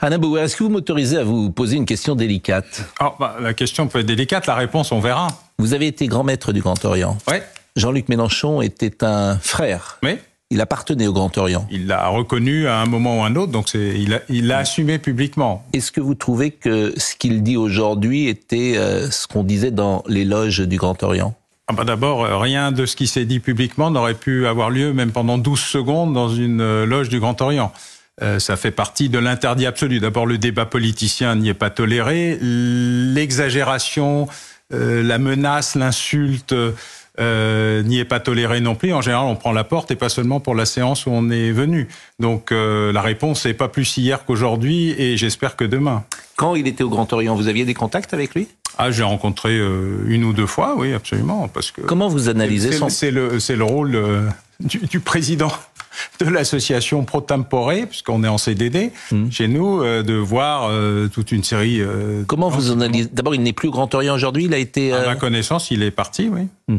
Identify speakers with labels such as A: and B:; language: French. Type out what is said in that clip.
A: Anna Bouwer, est-ce que vous m'autorisez à vous poser une question délicate
B: ah, bah, La question peut être délicate,
A: la réponse, on verra. Vous avez été grand maître du Grand Orient. Oui. Jean-Luc Mélenchon était un frère.
B: Oui. Il appartenait au Grand Orient. Il l'a reconnu à un moment ou à un autre, donc il
A: l'a assumé publiquement. Est-ce que vous trouvez que ce qu'il dit aujourd'hui était euh, ce qu'on disait dans les loges du Grand Orient
B: ah, bah, D'abord, euh, rien de ce qui s'est dit publiquement n'aurait pu avoir lieu, même pendant 12 secondes, dans une euh, loge du Grand Orient. Euh, ça fait partie de l'interdit absolu. D'abord, le débat politicien n'y est pas toléré. L'exagération, euh, la menace, l'insulte euh, n'y est pas tolérée non plus. En général, on prend la porte et pas seulement pour la séance où on est venu. Donc la réponse n'est pas plus hier qu'aujourd'hui et j'espère que demain. Quand il était au Grand Orient, vous aviez des contacts avec lui ah, j'ai rencontré une ou deux fois, oui, absolument, parce que. Comment vous analysez son C'est le, rôle du président de l'association Pro Tempore, puisqu'on est en CDD, hmm. chez nous, euh, de voir euh, toute une série. Euh, Comment vous analysez D'abord, il n'est plus au Grand Orient aujourd'hui. Il a été. À ma connaissance, il est parti, oui.
A: Hmm.